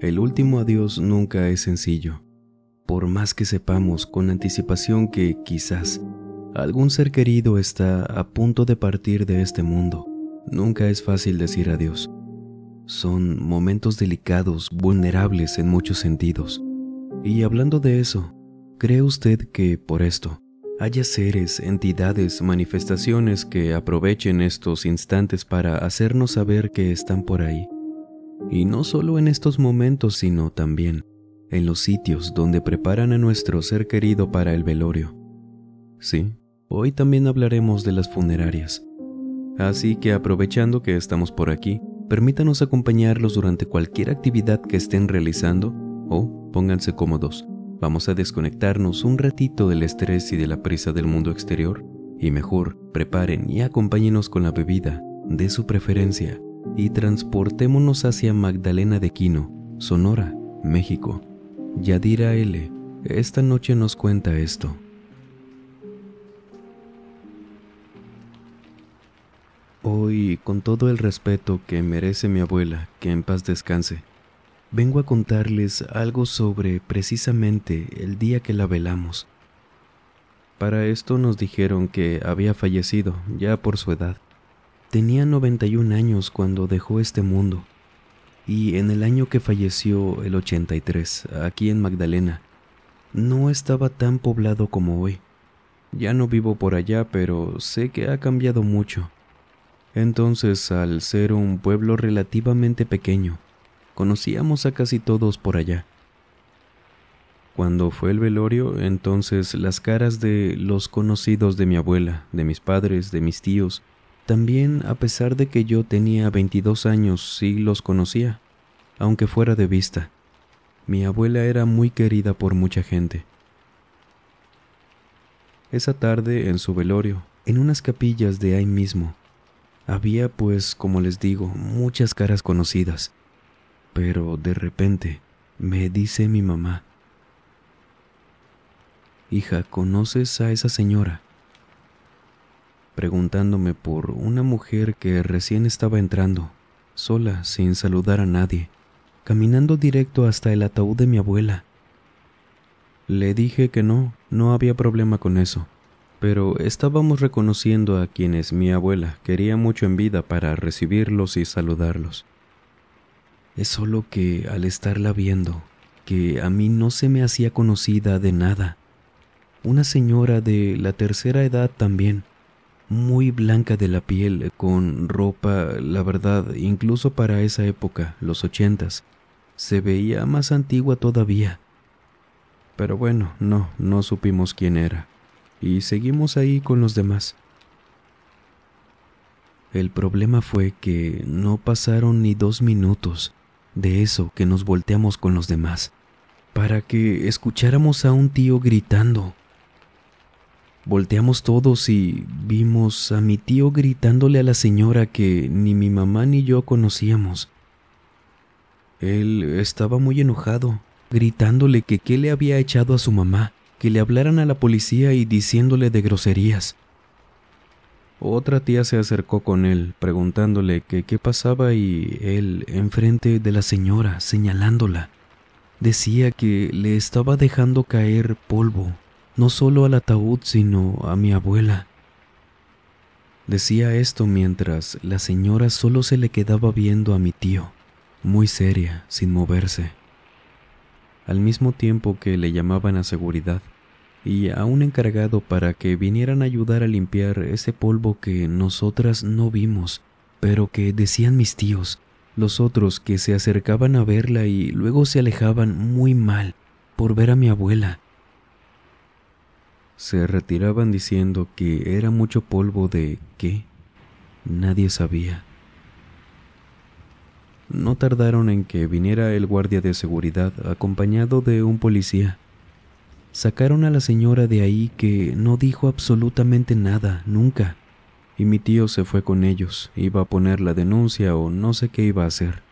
El último adiós nunca es sencillo, por más que sepamos con anticipación que quizás algún ser querido está a punto de partir de este mundo. Nunca es fácil decir adiós. Son momentos delicados, vulnerables en muchos sentidos. Y hablando de eso, ¿cree usted que por esto haya seres, entidades, manifestaciones que aprovechen estos instantes para hacernos saber que están por ahí y no solo en estos momentos, sino también en los sitios donde preparan a nuestro ser querido para el velorio. Sí, hoy también hablaremos de las funerarias. Así que aprovechando que estamos por aquí, permítanos acompañarlos durante cualquier actividad que estén realizando o pónganse cómodos. Vamos a desconectarnos un ratito del estrés y de la prisa del mundo exterior y mejor preparen y acompáñenos con la bebida de su preferencia y transportémonos hacia Magdalena de Quino, Sonora, México. Yadira L. Esta noche nos cuenta esto. Hoy, con todo el respeto que merece mi abuela, que en paz descanse, vengo a contarles algo sobre precisamente el día que la velamos. Para esto nos dijeron que había fallecido ya por su edad. Tenía 91 años cuando dejó este mundo y en el año que falleció, el 83, aquí en Magdalena, no estaba tan poblado como hoy. Ya no vivo por allá, pero sé que ha cambiado mucho. Entonces, al ser un pueblo relativamente pequeño, conocíamos a casi todos por allá. Cuando fue el velorio, entonces las caras de los conocidos de mi abuela, de mis padres, de mis tíos, también a pesar de que yo tenía 22 años, sí los conocía, aunque fuera de vista. Mi abuela era muy querida por mucha gente. Esa tarde, en su velorio, en unas capillas de ahí mismo, había pues, como les digo, muchas caras conocidas. Pero de repente, me dice mi mamá, Hija, ¿conoces a esa señora? preguntándome por una mujer que recién estaba entrando, sola, sin saludar a nadie, caminando directo hasta el ataúd de mi abuela. Le dije que no, no había problema con eso, pero estábamos reconociendo a quienes mi abuela quería mucho en vida para recibirlos y saludarlos. Es solo que al estarla viendo, que a mí no se me hacía conocida de nada. Una señora de la tercera edad también, muy blanca de la piel, con ropa, la verdad, incluso para esa época, los ochentas, se veía más antigua todavía. Pero bueno, no, no supimos quién era, y seguimos ahí con los demás. El problema fue que no pasaron ni dos minutos de eso que nos volteamos con los demás, para que escucháramos a un tío gritando Volteamos todos y vimos a mi tío gritándole a la señora que ni mi mamá ni yo conocíamos. Él estaba muy enojado, gritándole que qué le había echado a su mamá, que le hablaran a la policía y diciéndole de groserías. Otra tía se acercó con él, preguntándole que qué pasaba y él, enfrente de la señora, señalándola, decía que le estaba dejando caer polvo no solo al ataúd, sino a mi abuela. Decía esto mientras la señora solo se le quedaba viendo a mi tío, muy seria, sin moverse, al mismo tiempo que le llamaban a seguridad y a un encargado para que vinieran a ayudar a limpiar ese polvo que nosotras no vimos, pero que decían mis tíos, los otros que se acercaban a verla y luego se alejaban muy mal por ver a mi abuela, se retiraban diciendo que era mucho polvo de qué nadie sabía. No tardaron en que viniera el guardia de seguridad acompañado de un policía. Sacaron a la señora de ahí que no dijo absolutamente nada, nunca, y mi tío se fue con ellos, iba a poner la denuncia o no sé qué iba a hacer.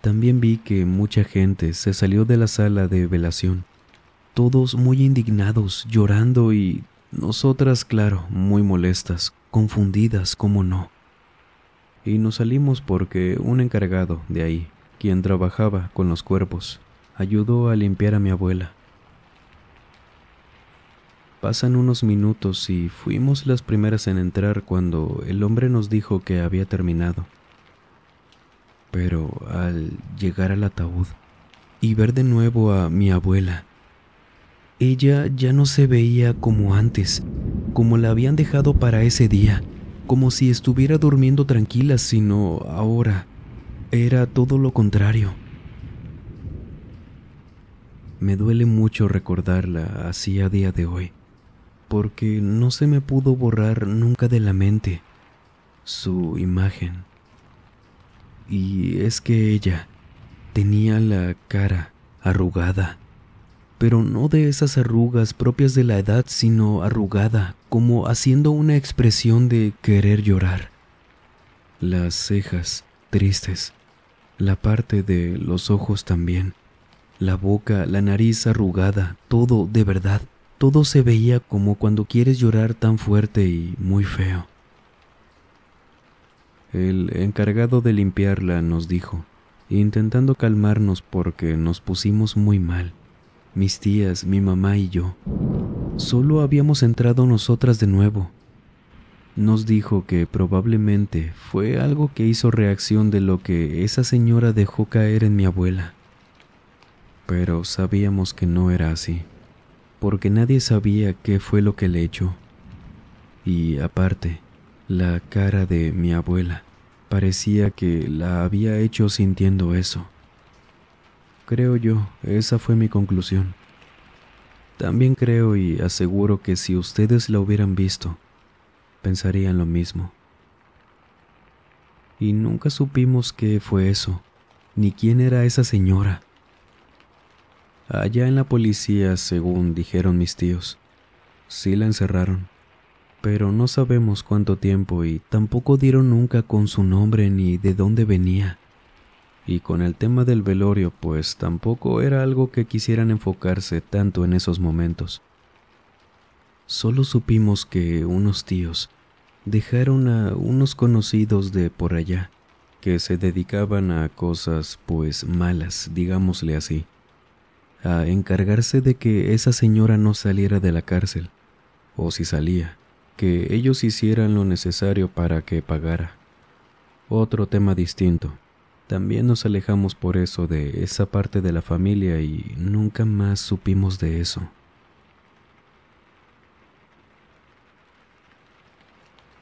También vi que mucha gente se salió de la sala de velación todos muy indignados, llorando y nosotras, claro, muy molestas, confundidas, como no. Y nos salimos porque un encargado de ahí, quien trabajaba con los cuerpos, ayudó a limpiar a mi abuela. Pasan unos minutos y fuimos las primeras en entrar cuando el hombre nos dijo que había terminado. Pero al llegar al ataúd y ver de nuevo a mi abuela, ella ya no se veía como antes, como la habían dejado para ese día, como si estuviera durmiendo tranquila, sino ahora era todo lo contrario. Me duele mucho recordarla así a día de hoy, porque no se me pudo borrar nunca de la mente su imagen. Y es que ella tenía la cara arrugada, pero no de esas arrugas propias de la edad, sino arrugada, como haciendo una expresión de querer llorar. Las cejas tristes, la parte de los ojos también, la boca, la nariz arrugada, todo de verdad, todo se veía como cuando quieres llorar tan fuerte y muy feo. El encargado de limpiarla nos dijo, intentando calmarnos porque nos pusimos muy mal mis tías, mi mamá y yo. Solo habíamos entrado nosotras de nuevo. Nos dijo que probablemente fue algo que hizo reacción de lo que esa señora dejó caer en mi abuela. Pero sabíamos que no era así, porque nadie sabía qué fue lo que le echó. Y aparte, la cara de mi abuela parecía que la había hecho sintiendo eso. Creo yo, esa fue mi conclusión. También creo y aseguro que si ustedes la hubieran visto, pensarían lo mismo. Y nunca supimos qué fue eso, ni quién era esa señora. Allá en la policía, según dijeron mis tíos, sí la encerraron, pero no sabemos cuánto tiempo y tampoco dieron nunca con su nombre ni de dónde venía. Y con el tema del velorio, pues tampoco era algo que quisieran enfocarse tanto en esos momentos. Solo supimos que unos tíos dejaron a unos conocidos de por allá, que se dedicaban a cosas pues malas, digámosle así, a encargarse de que esa señora no saliera de la cárcel, o si salía, que ellos hicieran lo necesario para que pagara. Otro tema distinto. También nos alejamos por eso de esa parte de la familia y nunca más supimos de eso.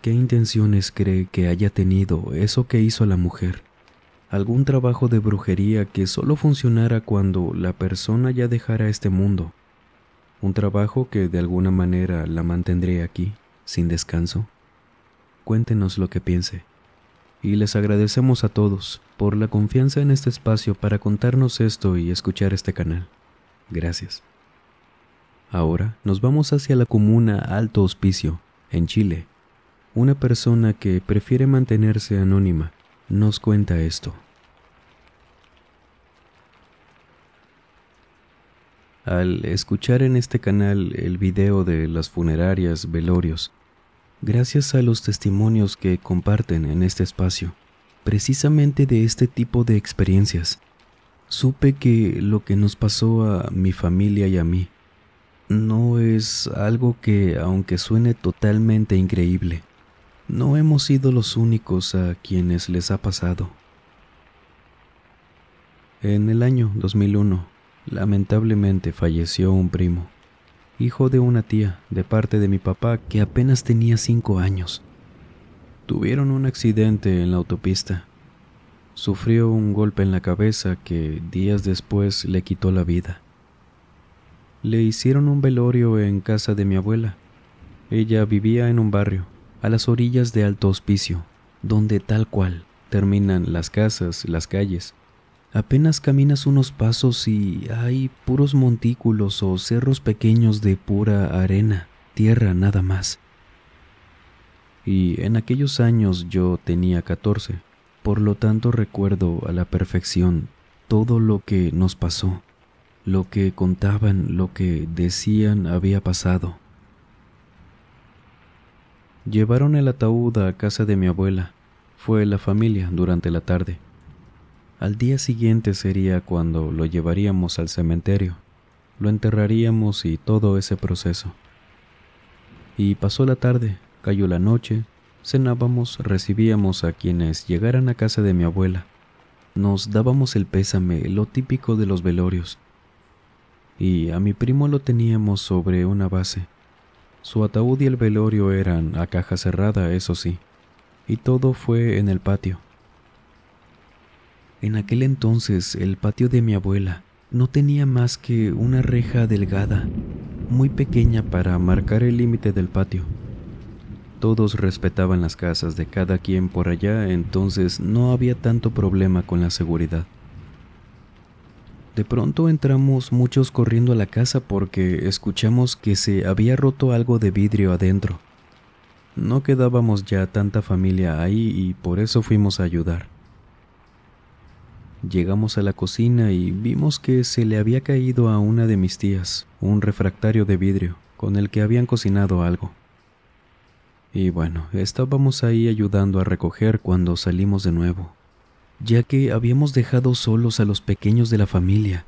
¿Qué intenciones cree que haya tenido eso que hizo la mujer? ¿Algún trabajo de brujería que solo funcionara cuando la persona ya dejara este mundo? ¿Un trabajo que de alguna manera la mantendría aquí, sin descanso? Cuéntenos lo que piense y les agradecemos a todos por la confianza en este espacio para contarnos esto y escuchar este canal. Gracias. Ahora nos vamos hacia la comuna Alto Hospicio, en Chile. Una persona que prefiere mantenerse anónima nos cuenta esto. Al escuchar en este canal el video de las funerarias, velorios gracias a los testimonios que comparten en este espacio, precisamente de este tipo de experiencias. Supe que lo que nos pasó a mi familia y a mí no es algo que, aunque suene totalmente increíble, no hemos sido los únicos a quienes les ha pasado. En el año 2001, lamentablemente falleció un primo hijo de una tía, de parte de mi papá, que apenas tenía cinco años. Tuvieron un accidente en la autopista. Sufrió un golpe en la cabeza que días después le quitó la vida. Le hicieron un velorio en casa de mi abuela. Ella vivía en un barrio, a las orillas de Alto Hospicio, donde tal cual terminan las casas, las calles, Apenas caminas unos pasos y hay puros montículos o cerros pequeños de pura arena, tierra nada más. Y en aquellos años yo tenía 14, por lo tanto recuerdo a la perfección todo lo que nos pasó, lo que contaban, lo que decían había pasado. Llevaron el ataúd a casa de mi abuela. Fue la familia durante la tarde. Al día siguiente sería cuando lo llevaríamos al cementerio, lo enterraríamos y todo ese proceso. Y pasó la tarde, cayó la noche, cenábamos, recibíamos a quienes llegaran a casa de mi abuela, nos dábamos el pésame, lo típico de los velorios. Y a mi primo lo teníamos sobre una base. Su ataúd y el velorio eran a caja cerrada, eso sí, y todo fue en el patio. En aquel entonces el patio de mi abuela no tenía más que una reja delgada, muy pequeña para marcar el límite del patio. Todos respetaban las casas de cada quien por allá, entonces no había tanto problema con la seguridad. De pronto entramos muchos corriendo a la casa porque escuchamos que se había roto algo de vidrio adentro. No quedábamos ya tanta familia ahí y por eso fuimos a ayudar. Llegamos a la cocina y vimos que se le había caído a una de mis tías un refractario de vidrio con el que habían cocinado algo. Y bueno, estábamos ahí ayudando a recoger cuando salimos de nuevo, ya que habíamos dejado solos a los pequeños de la familia,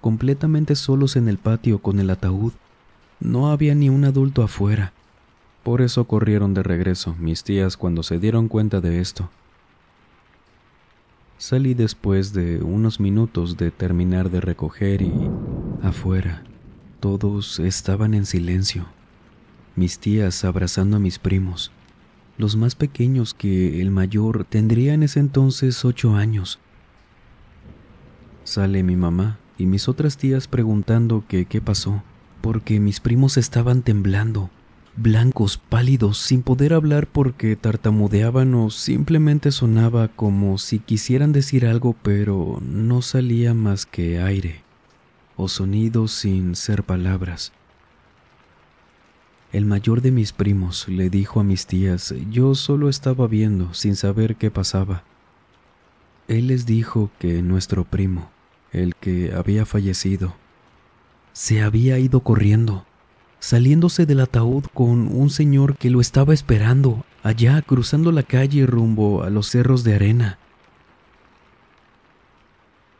completamente solos en el patio con el ataúd. No había ni un adulto afuera. Por eso corrieron de regreso mis tías cuando se dieron cuenta de esto, Salí después de unos minutos de terminar de recoger y afuera todos estaban en silencio. Mis tías abrazando a mis primos, los más pequeños que el mayor tendría en ese entonces ocho años. Sale mi mamá y mis otras tías preguntando qué pasó, porque mis primos estaban temblando blancos, pálidos, sin poder hablar porque tartamudeaban o simplemente sonaba como si quisieran decir algo pero no salía más que aire o sonido sin ser palabras. El mayor de mis primos le dijo a mis tías, yo solo estaba viendo sin saber qué pasaba. Él les dijo que nuestro primo, el que había fallecido, se había ido corriendo saliéndose del ataúd con un señor que lo estaba esperando, allá cruzando la calle rumbo a los cerros de arena.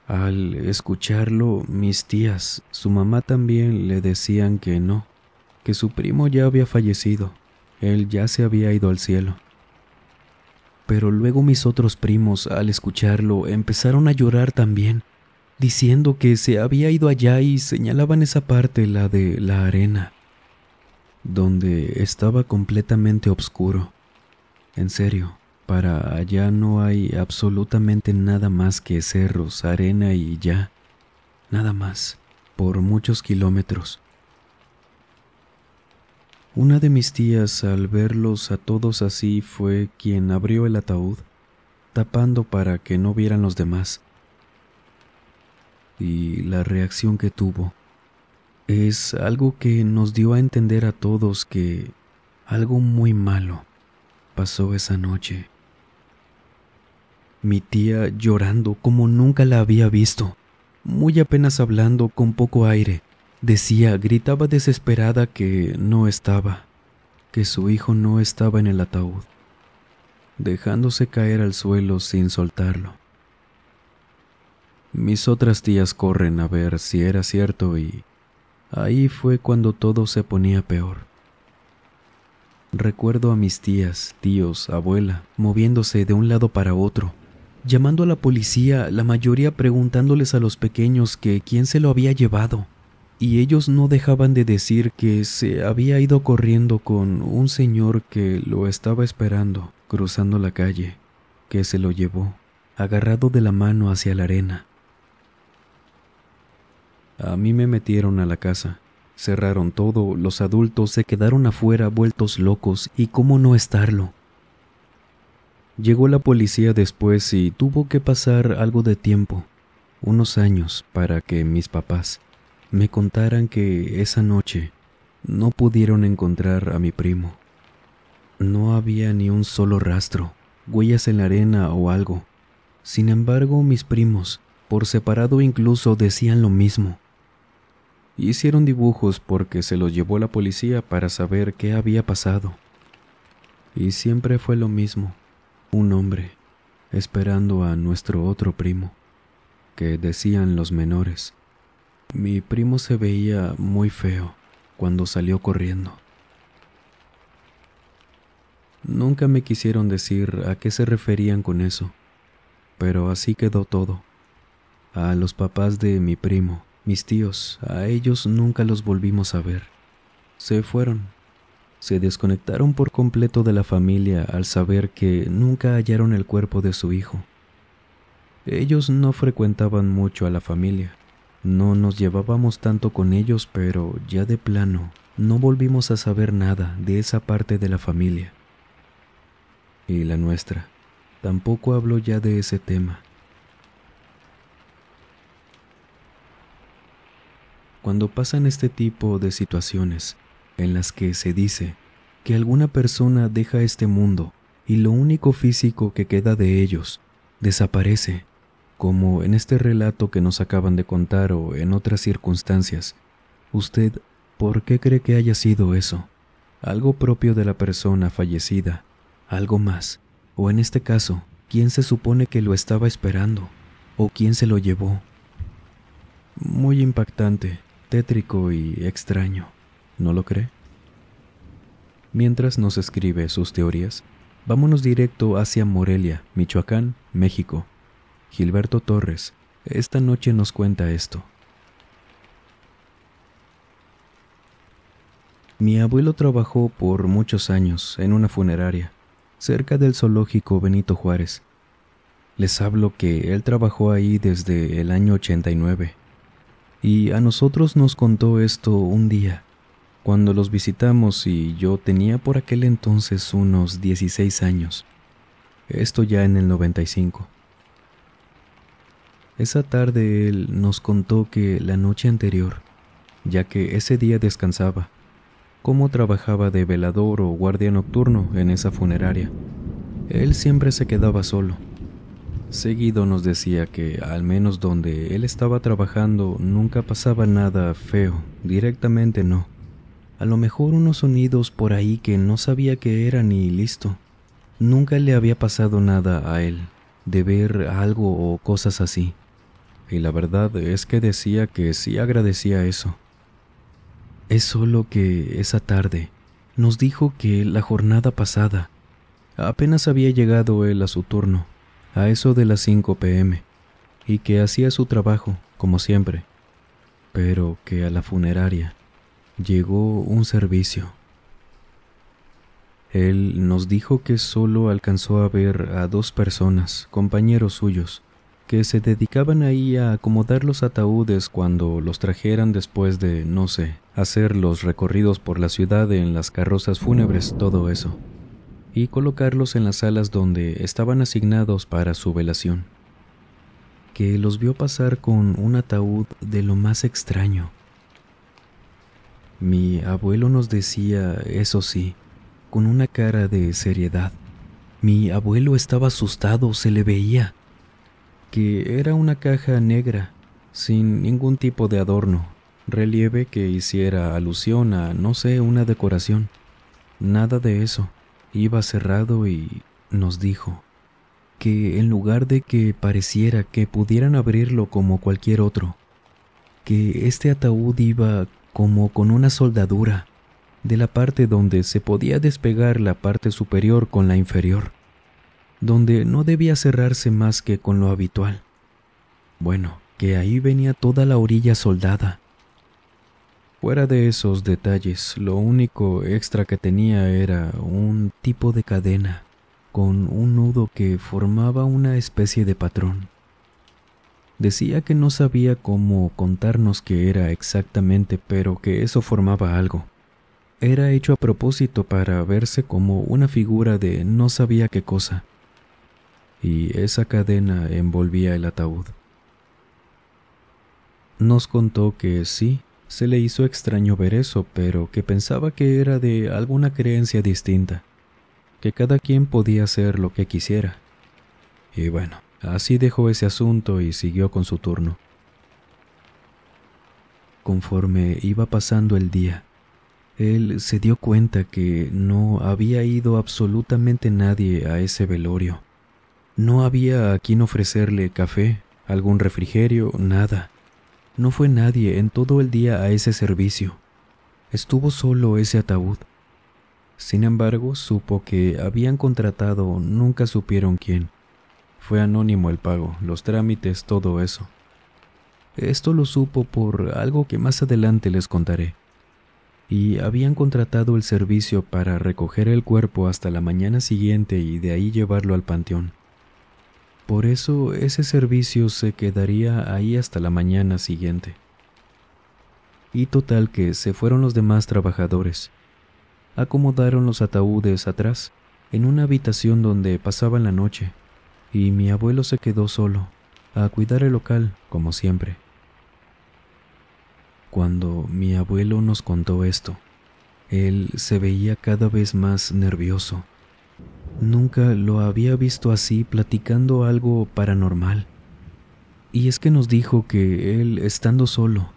Al escucharlo, mis tías, su mamá también le decían que no, que su primo ya había fallecido, él ya se había ido al cielo. Pero luego mis otros primos, al escucharlo, empezaron a llorar también, diciendo que se había ido allá y señalaban esa parte, la de la arena donde estaba completamente oscuro. En serio, para allá no hay absolutamente nada más que cerros, arena y ya. Nada más, por muchos kilómetros. Una de mis tías, al verlos a todos así, fue quien abrió el ataúd, tapando para que no vieran los demás. Y la reacción que tuvo es algo que nos dio a entender a todos que algo muy malo pasó esa noche. Mi tía llorando como nunca la había visto, muy apenas hablando con poco aire, decía, gritaba desesperada que no estaba, que su hijo no estaba en el ataúd, dejándose caer al suelo sin soltarlo. Mis otras tías corren a ver si era cierto y Ahí fue cuando todo se ponía peor. Recuerdo a mis tías, tíos, abuela, moviéndose de un lado para otro, llamando a la policía, la mayoría preguntándoles a los pequeños que quién se lo había llevado, y ellos no dejaban de decir que se había ido corriendo con un señor que lo estaba esperando, cruzando la calle, que se lo llevó, agarrado de la mano hacia la arena. A mí me metieron a la casa. Cerraron todo, los adultos se quedaron afuera vueltos locos, y cómo no estarlo. Llegó la policía después y tuvo que pasar algo de tiempo, unos años, para que mis papás me contaran que esa noche no pudieron encontrar a mi primo. No había ni un solo rastro, huellas en la arena o algo. Sin embargo, mis primos, por separado incluso, decían lo mismo. Hicieron dibujos porque se los llevó la policía para saber qué había pasado. Y siempre fue lo mismo, un hombre, esperando a nuestro otro primo, que decían los menores. Mi primo se veía muy feo cuando salió corriendo. Nunca me quisieron decir a qué se referían con eso, pero así quedó todo. A los papás de mi primo, mis tíos, a ellos nunca los volvimos a ver. Se fueron. Se desconectaron por completo de la familia al saber que nunca hallaron el cuerpo de su hijo. Ellos no frecuentaban mucho a la familia. No nos llevábamos tanto con ellos, pero ya de plano, no volvimos a saber nada de esa parte de la familia. Y la nuestra. Tampoco habló ya de ese tema. cuando pasan este tipo de situaciones en las que se dice que alguna persona deja este mundo y lo único físico que queda de ellos desaparece, como en este relato que nos acaban de contar o en otras circunstancias. ¿Usted por qué cree que haya sido eso? ¿Algo propio de la persona fallecida? ¿Algo más? O en este caso, ¿quién se supone que lo estaba esperando? ¿O quién se lo llevó? Muy impactante, tétrico y extraño, ¿no lo cree? Mientras nos escribe sus teorías, vámonos directo hacia Morelia, Michoacán, México. Gilberto Torres, esta noche nos cuenta esto. Mi abuelo trabajó por muchos años en una funeraria, cerca del zoológico Benito Juárez. Les hablo que él trabajó ahí desde el año 89 y a nosotros nos contó esto un día, cuando los visitamos y yo tenía por aquel entonces unos 16 años, esto ya en el 95. Esa tarde él nos contó que la noche anterior, ya que ese día descansaba, cómo trabajaba de velador o guardia nocturno en esa funeraria. Él siempre se quedaba solo Seguido nos decía que, al menos donde él estaba trabajando, nunca pasaba nada feo, directamente no. A lo mejor unos sonidos por ahí que no sabía que eran y listo. Nunca le había pasado nada a él, de ver algo o cosas así. Y la verdad es que decía que sí agradecía eso. Es solo que esa tarde nos dijo que la jornada pasada apenas había llegado él a su turno a eso de las 5 pm, y que hacía su trabajo, como siempre, pero que a la funeraria llegó un servicio. Él nos dijo que solo alcanzó a ver a dos personas, compañeros suyos, que se dedicaban ahí a acomodar los ataúdes cuando los trajeran después de, no sé, hacer los recorridos por la ciudad en las carrozas fúnebres, todo eso y colocarlos en las salas donde estaban asignados para su velación, que los vio pasar con un ataúd de lo más extraño. Mi abuelo nos decía, eso sí, con una cara de seriedad. Mi abuelo estaba asustado, se le veía, que era una caja negra, sin ningún tipo de adorno, relieve que hiciera alusión a, no sé, una decoración. Nada de eso. Iba cerrado y nos dijo que en lugar de que pareciera que pudieran abrirlo como cualquier otro, que este ataúd iba como con una soldadura de la parte donde se podía despegar la parte superior con la inferior, donde no debía cerrarse más que con lo habitual. Bueno, que ahí venía toda la orilla soldada, Fuera de esos detalles, lo único extra que tenía era un tipo de cadena con un nudo que formaba una especie de patrón. Decía que no sabía cómo contarnos qué era exactamente, pero que eso formaba algo. Era hecho a propósito para verse como una figura de no sabía qué cosa. Y esa cadena envolvía el ataúd. Nos contó que sí, se le hizo extraño ver eso, pero que pensaba que era de alguna creencia distinta, que cada quien podía hacer lo que quisiera. Y bueno, así dejó ese asunto y siguió con su turno. Conforme iba pasando el día, él se dio cuenta que no había ido absolutamente nadie a ese velorio. No había a quien ofrecerle café, algún refrigerio, nada. No fue nadie en todo el día a ese servicio. Estuvo solo ese ataúd. Sin embargo, supo que habían contratado, nunca supieron quién. Fue anónimo el pago, los trámites, todo eso. Esto lo supo por algo que más adelante les contaré. Y habían contratado el servicio para recoger el cuerpo hasta la mañana siguiente y de ahí llevarlo al panteón. Por eso ese servicio se quedaría ahí hasta la mañana siguiente. Y total que se fueron los demás trabajadores. Acomodaron los ataúdes atrás, en una habitación donde pasaban la noche, y mi abuelo se quedó solo, a cuidar el local, como siempre. Cuando mi abuelo nos contó esto, él se veía cada vez más nervioso Nunca lo había visto así platicando algo paranormal. Y es que nos dijo que él, estando solo,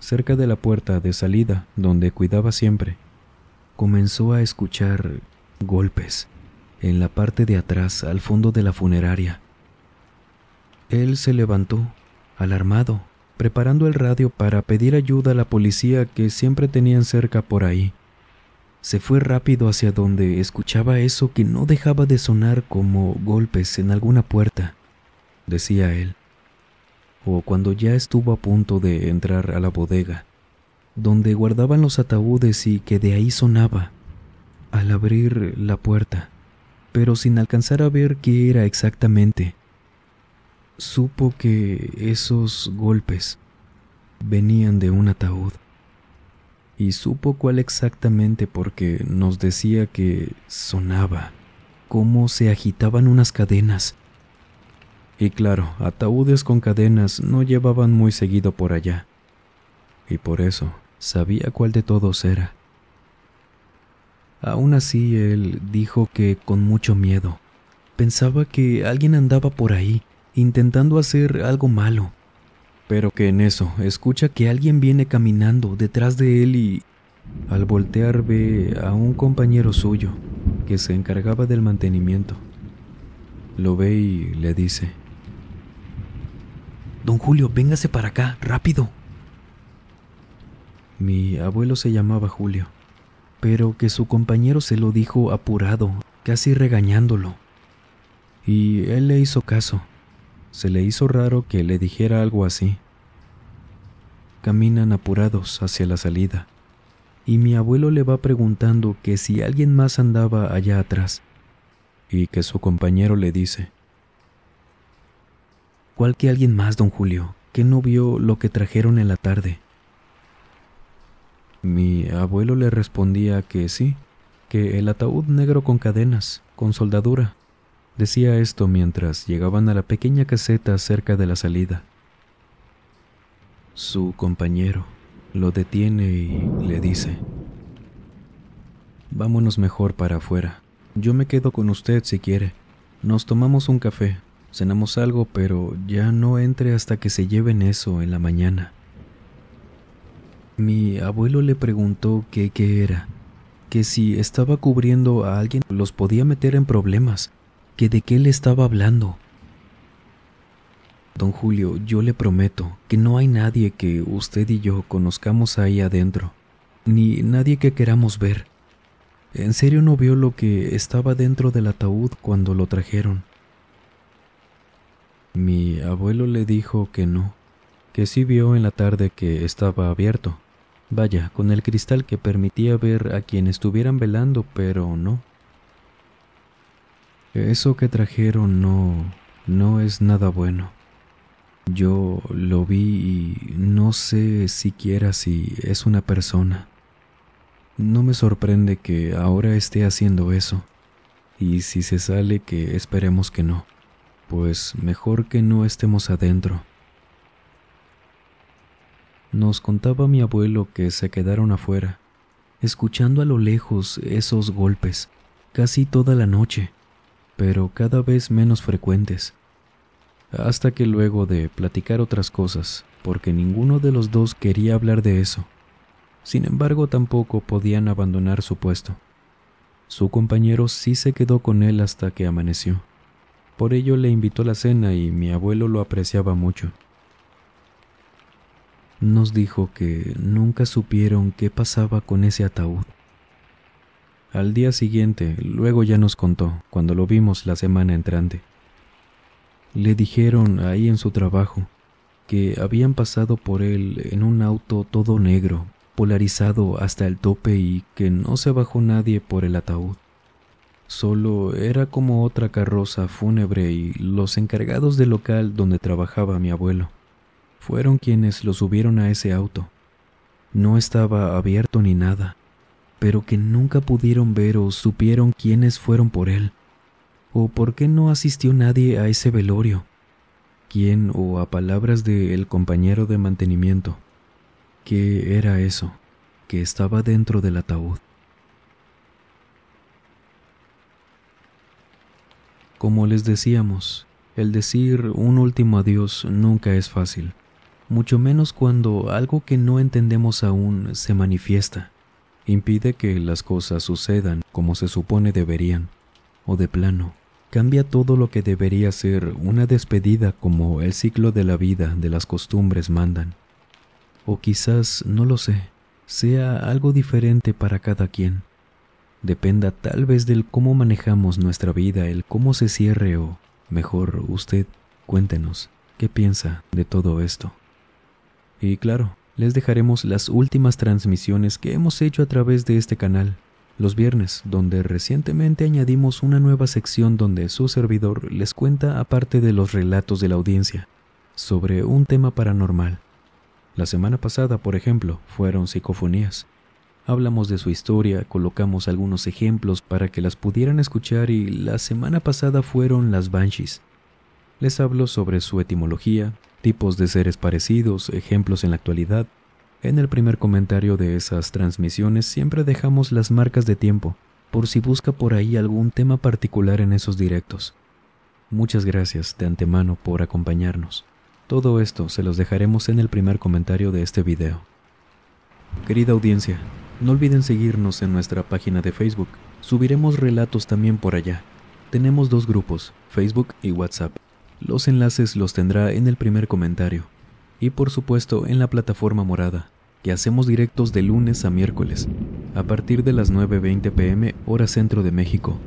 cerca de la puerta de salida, donde cuidaba siempre, comenzó a escuchar golpes en la parte de atrás, al fondo de la funeraria. Él se levantó, alarmado, preparando el radio para pedir ayuda a la policía que siempre tenían cerca por ahí. Se fue rápido hacia donde escuchaba eso que no dejaba de sonar como golpes en alguna puerta, decía él. O cuando ya estuvo a punto de entrar a la bodega, donde guardaban los ataúdes y que de ahí sonaba, al abrir la puerta, pero sin alcanzar a ver qué era exactamente, supo que esos golpes venían de un ataúd y supo cuál exactamente porque nos decía que sonaba, cómo se agitaban unas cadenas. Y claro, ataúdes con cadenas no llevaban muy seguido por allá. Y por eso sabía cuál de todos era. Aún así, él dijo que con mucho miedo. Pensaba que alguien andaba por ahí, intentando hacer algo malo, pero que en eso escucha que alguien viene caminando detrás de él y al voltear ve a un compañero suyo que se encargaba del mantenimiento. Lo ve y le dice, Don Julio, véngase para acá, rápido. Mi abuelo se llamaba Julio, pero que su compañero se lo dijo apurado, casi regañándolo. Y él le hizo caso se le hizo raro que le dijera algo así. Caminan apurados hacia la salida, y mi abuelo le va preguntando que si alguien más andaba allá atrás, y que su compañero le dice, ¿Cuál que alguien más, don Julio, que no vio lo que trajeron en la tarde? Mi abuelo le respondía que sí, que el ataúd negro con cadenas, con soldadura, Decía esto mientras llegaban a la pequeña caseta cerca de la salida. Su compañero lo detiene y le dice, Vámonos mejor para afuera. Yo me quedo con usted si quiere. Nos tomamos un café, cenamos algo, pero ya no entre hasta que se lleven eso en la mañana. Mi abuelo le preguntó qué qué era, que si estaba cubriendo a alguien los podía meter en problemas, que de qué le estaba hablando. Don Julio, yo le prometo que no hay nadie que usted y yo conozcamos ahí adentro, ni nadie que queramos ver. En serio no vio lo que estaba dentro del ataúd cuando lo trajeron. Mi abuelo le dijo que no, que sí vio en la tarde que estaba abierto, vaya, con el cristal que permitía ver a quien estuvieran velando, pero no, eso que trajeron no... no es nada bueno. Yo lo vi y no sé siquiera si es una persona. No me sorprende que ahora esté haciendo eso. Y si se sale, que esperemos que no. Pues mejor que no estemos adentro. Nos contaba mi abuelo que se quedaron afuera, escuchando a lo lejos esos golpes, casi toda la noche pero cada vez menos frecuentes, hasta que luego de platicar otras cosas, porque ninguno de los dos quería hablar de eso. Sin embargo, tampoco podían abandonar su puesto. Su compañero sí se quedó con él hasta que amaneció. Por ello le invitó a la cena y mi abuelo lo apreciaba mucho. Nos dijo que nunca supieron qué pasaba con ese ataúd, al día siguiente, luego ya nos contó, cuando lo vimos la semana entrante. Le dijeron ahí en su trabajo que habían pasado por él en un auto todo negro, polarizado hasta el tope y que no se bajó nadie por el ataúd. Solo era como otra carroza fúnebre y los encargados del local donde trabajaba mi abuelo fueron quienes lo subieron a ese auto. No estaba abierto ni nada pero que nunca pudieron ver o supieron quiénes fueron por él, o por qué no asistió nadie a ese velorio, quién o a palabras del compañero de mantenimiento. ¿Qué era eso que estaba dentro del ataúd? Como les decíamos, el decir un último adiós nunca es fácil, mucho menos cuando algo que no entendemos aún se manifiesta impide que las cosas sucedan como se supone deberían, o de plano, cambia todo lo que debería ser una despedida como el ciclo de la vida de las costumbres mandan. O quizás, no lo sé, sea algo diferente para cada quien. Dependa tal vez del cómo manejamos nuestra vida, el cómo se cierre o, mejor, usted, cuéntenos, ¿qué piensa de todo esto? Y claro, les dejaremos las últimas transmisiones que hemos hecho a través de este canal, los viernes, donde recientemente añadimos una nueva sección donde su servidor les cuenta, aparte de los relatos de la audiencia, sobre un tema paranormal. La semana pasada, por ejemplo, fueron psicofonías. Hablamos de su historia, colocamos algunos ejemplos para que las pudieran escuchar y la semana pasada fueron las banshees. Les hablo sobre su etimología, tipos de seres parecidos, ejemplos en la actualidad. En el primer comentario de esas transmisiones siempre dejamos las marcas de tiempo, por si busca por ahí algún tema particular en esos directos. Muchas gracias de antemano por acompañarnos. Todo esto se los dejaremos en el primer comentario de este video. Querida audiencia, no olviden seguirnos en nuestra página de Facebook. Subiremos relatos también por allá. Tenemos dos grupos, Facebook y WhatsApp. Los enlaces los tendrá en el primer comentario y por supuesto en la plataforma morada, que hacemos directos de lunes a miércoles, a partir de las 9.20 pm hora centro de México.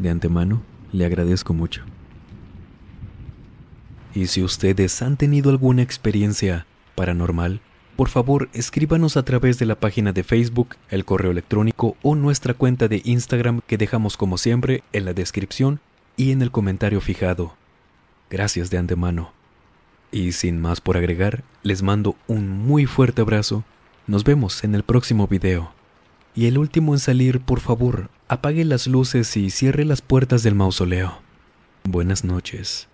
De antemano, le agradezco mucho. Y si ustedes han tenido alguna experiencia paranormal, por favor escríbanos a través de la página de Facebook, el correo electrónico o nuestra cuenta de Instagram que dejamos como siempre en la descripción y en el comentario fijado. Gracias de antemano. Y sin más por agregar, les mando un muy fuerte abrazo. Nos vemos en el próximo video. Y el último en salir, por favor, apague las luces y cierre las puertas del mausoleo. Buenas noches.